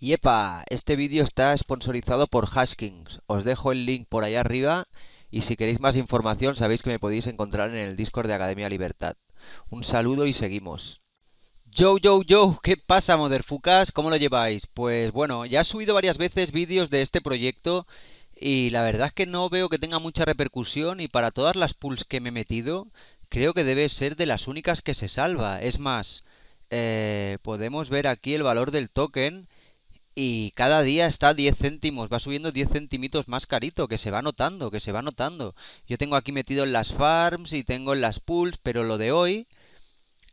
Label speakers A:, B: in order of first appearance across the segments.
A: ¡Yepa! este vídeo está sponsorizado por Haskings. Os dejo el link por allá arriba y si queréis más información sabéis que me podéis encontrar en el Discord de Academia Libertad. Un saludo y seguimos. Yo, yo, yo, ¿qué pasa, Motherfucas? ¿Cómo lo lleváis? Pues bueno, ya he subido varias veces vídeos de este proyecto y la verdad es que no veo que tenga mucha repercusión y para todas las pulls que me he metido, creo que debe ser de las únicas que se salva. Es más, eh, podemos ver aquí el valor del token y cada día está 10 céntimos, va subiendo 10 centimitos más carito, que se va notando, que se va notando. Yo tengo aquí metido en las farms y tengo en las pools, pero lo de hoy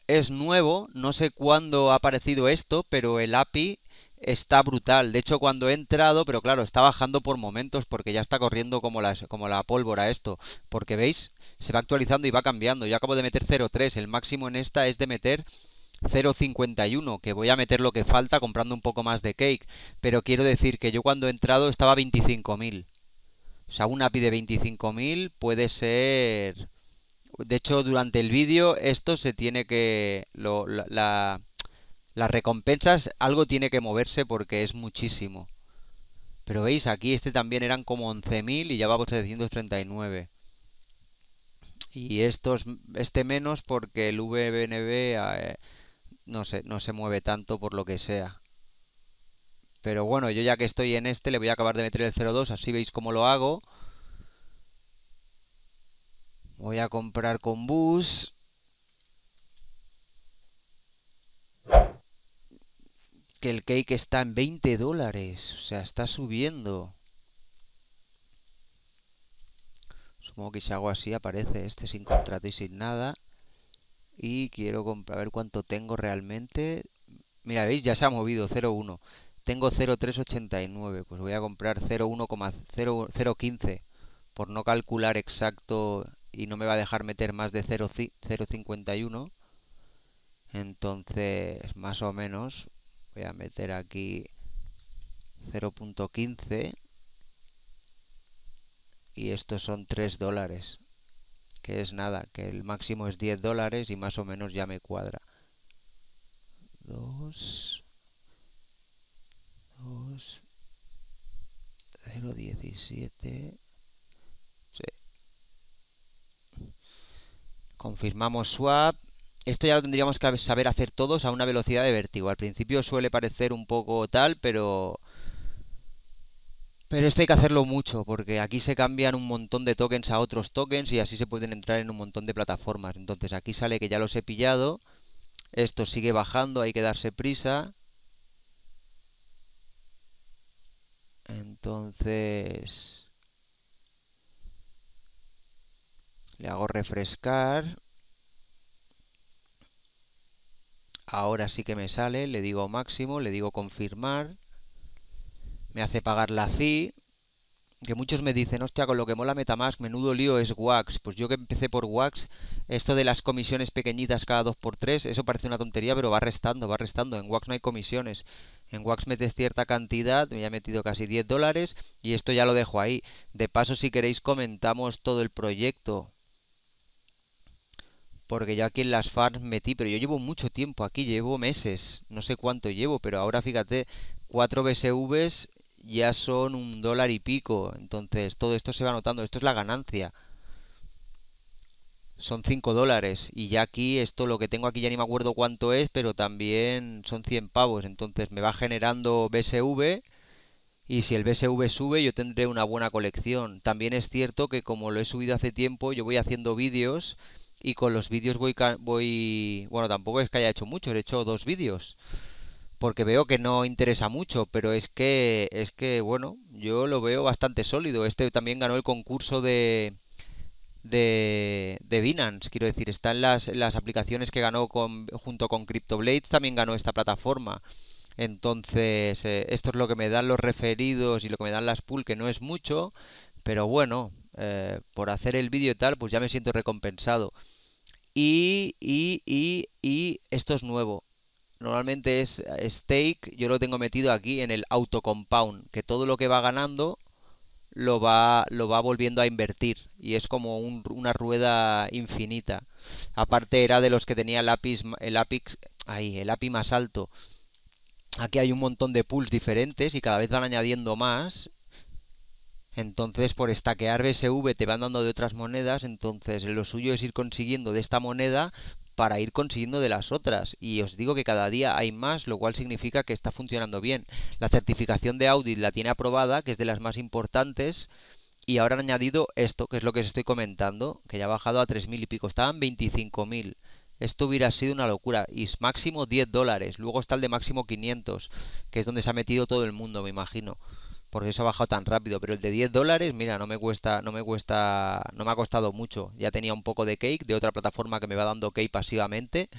A: es nuevo, no sé cuándo ha aparecido esto, pero el API está brutal. De hecho, cuando he entrado, pero claro, está bajando por momentos porque ya está corriendo como la, como la pólvora esto. Porque veis, se va actualizando y va cambiando. Yo acabo de meter 0.3, el máximo en esta es de meter 0.51, que voy a meter lo que falta comprando un poco más de cake, pero quiero decir que yo cuando he entrado estaba 25.000. O sea, un API de 25.000 puede ser... De hecho, durante el vídeo esto se tiene que... la, las recompensas, algo tiene que moverse porque es muchísimo. Pero veis, aquí este también eran como 11.000 y ya va a 739. Y estos, este menos porque el VNB... Eh, no se, no se mueve tanto por lo que sea. Pero bueno, yo ya que estoy en este le voy a acabar de meter el 0.2, así veis cómo lo hago. Voy a comprar con bus. Que el cake está en 20 dólares. O sea, está subiendo. Supongo que si hago así aparece este sin contrato y sin nada y quiero comprar, a ver cuánto tengo realmente. Mira, veis, ya se ha movido 0,1. Tengo 0,389, pues voy a comprar 0.15 por no calcular exacto y no me va a dejar meter más de 0.51 Entonces, más o menos, voy a meter aquí 0.15 y estos son 3 dólares que es nada, que el máximo es 10 dólares y más o menos ya me cuadra. 2, 2, 0, 17. Sí. Confirmamos swap. Esto ya lo tendríamos que saber hacer todos a una velocidad de vértigo. Al principio suele parecer un poco tal, pero pero esto hay que hacerlo mucho, porque aquí se cambian un montón de tokens a otros tokens y así se pueden entrar en un montón de plataformas. Entonces aquí sale que ya los he pillado, esto sigue bajando, hay que darse prisa. Entonces... Le hago refrescar. Ahora sí que me sale, le digo máximo, le digo confirmar me hace pagar la fee, que muchos me dicen, hostia, con lo que mola Metamask, menudo lío es Wax. Pues yo que empecé por Wax, esto de las comisiones pequeñitas cada 2x3, eso parece una tontería, pero va restando, va restando. En Wax no hay comisiones. En Wax metes cierta cantidad, me he metido casi 10 dólares, y esto ya lo dejo ahí. De paso, si queréis, comentamos todo el proyecto. Porque yo aquí en las farms metí, pero yo llevo mucho tiempo aquí, llevo meses, no sé cuánto llevo, pero ahora fíjate, 4 BSVs, ya son un dólar y pico. Entonces todo esto se va notando. Esto es la ganancia. Son 5 dólares. Y ya aquí, esto lo que tengo aquí ya ni me acuerdo cuánto es, pero también son 100 pavos. Entonces me va generando BSV. Y si el BSV sube, yo tendré una buena colección. También es cierto que como lo he subido hace tiempo, yo voy haciendo vídeos y con los vídeos voy, voy... Bueno, tampoco es que haya hecho mucho, he hecho dos vídeos porque veo que no interesa mucho, pero es que es que bueno, yo lo veo bastante sólido. Este también ganó el concurso de de, Binance, quiero decir, están las, las aplicaciones que ganó con, junto con CryptoBlades, también ganó esta plataforma. Entonces, eh, esto es lo que me dan los referidos y lo que me dan las pool, que no es mucho, pero bueno, eh, por hacer el vídeo y tal, pues ya me siento recompensado. Y, y, y, y esto es nuevo normalmente es eh, stake, yo lo tengo metido aquí en el auto compound, que todo lo que va ganando lo va, lo va volviendo a invertir y es como una rueda infinita. Aparte era de los que tenía el el API, el API más alto. Aquí hay un montón de pools diferentes y cada vez van añadiendo más. Entonces por estaquear BSV te van dando de otras monedas, entonces lo suyo es ir consiguiendo de esta moneda para ir consiguiendo de las otras. Y os digo que cada día hay más, lo cual significa que está funcionando bien. La certificación de Audit la tiene aprobada, que es de las más importantes. Y ahora han añadido esto, que es lo que os estoy comentando, que ya ha bajado a 3.000 y pico. Estaban 25.000. Esto hubiera sido una locura. Y es máximo 10 dólares. Luego está el de máximo 500, que es donde se ha metido todo el mundo, me imagino porque eso ha bajado tan rápido, pero el de 10 dólares, mira, no me cuesta, no me cuesta, no me ha costado mucho. Ya tenía un poco de cake de otra plataforma que me va dando cake pasivamente.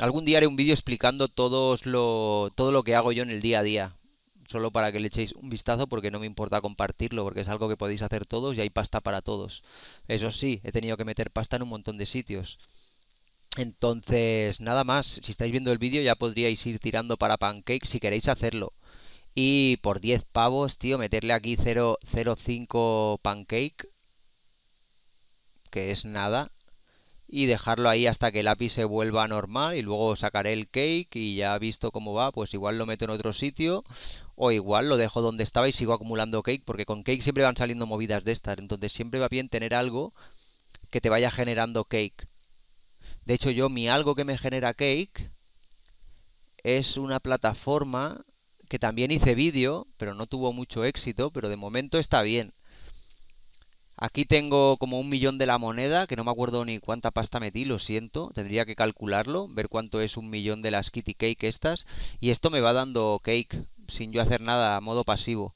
A: Algún día haré un vídeo explicando todos lo, todo lo que hago yo en el día a día. Solo para que le echéis un vistazo porque no me importa compartirlo, porque es algo que podéis hacer todos y hay pasta para todos. Eso sí, he tenido que meter pasta en un montón de sitios. Entonces, nada más, si estáis viendo el vídeo ya podríais ir tirando para Pancake si queréis hacerlo. Y por 10 pavos, tío, meterle aquí 0,05 pancake, que es nada, y dejarlo ahí hasta que el API se vuelva normal y luego sacaré el cake y ya visto cómo va, pues igual lo meto en otro sitio o igual lo dejo donde estaba y sigo acumulando cake porque con cake siempre van saliendo movidas de estas, entonces siempre va bien tener algo que te vaya generando cake. De hecho yo mi algo que me genera cake es una plataforma que también hice vídeo, pero no tuvo mucho éxito, pero de momento está bien. Aquí tengo como un millón de la moneda, que no me acuerdo ni cuánta pasta metí, lo siento, tendría que calcularlo, ver cuánto es un millón de las kitty cake estas, y esto me va dando cake, sin yo hacer nada, a modo pasivo.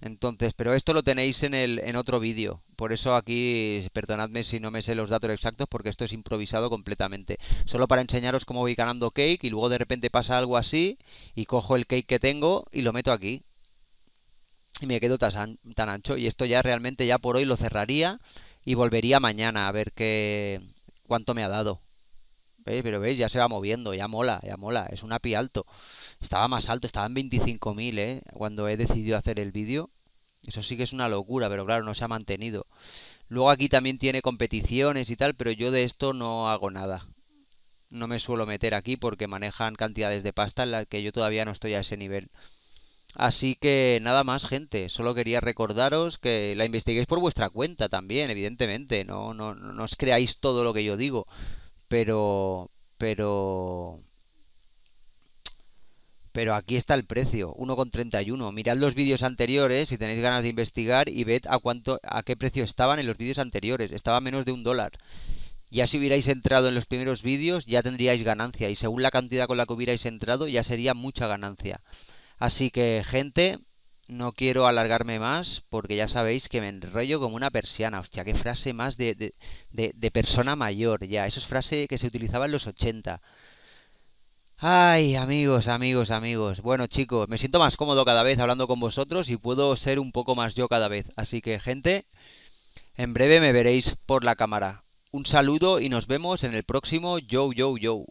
A: Entonces, pero esto lo tenéis en, el, en otro vídeo, por eso aquí, perdonadme si no me sé los datos exactos, porque esto es improvisado completamente. Solo para enseñaros cómo voy ganando cake y luego de repente pasa algo así y cojo el cake que tengo y lo meto aquí. Y me quedo tan, ancho. Y esto ya realmente ya por hoy lo cerraría y volvería mañana a ver qué cuánto me ha dado. Pero veis, ya se va moviendo, ya mola, ya mola. Es un API alto. Estaba más alto, estaba en 25.000, ¿eh? Cuando he decidido hacer el vídeo. Eso sí que es una locura, pero claro, no se ha mantenido. Luego aquí también tiene competiciones y tal, pero yo de esto no hago nada. No me suelo meter aquí porque manejan cantidades de pasta en las que yo todavía no estoy a ese nivel. Así que nada más, gente. Solo quería recordaros que la investiguéis por vuestra cuenta también, evidentemente. No, no, no os creáis todo lo que yo digo. Pero. Pero. Pero aquí está el precio, 1,31. Mirad los vídeos anteriores si tenéis ganas de investigar y ved a cuánto, a qué precio estaban en los vídeos anteriores. Estaba menos de un dólar. Ya si hubierais entrado en los primeros vídeos ya tendríais ganancia y según la cantidad con la que hubierais entrado ya sería mucha ganancia. Así que gente, no quiero alargarme más porque ya sabéis que me enrollo como una persiana. Hostia, qué frase más de, de, persona mayor ya. Eso es frase que se utilizaba en los 80. Ay, amigos, amigos, amigos. Bueno, chicos, me siento más cómodo cada vez hablando con vosotros y puedo ser un poco más yo cada vez. Así que, gente, en breve me veréis por la cámara. Un saludo y nos vemos en el próximo Yo, Yo, Yo.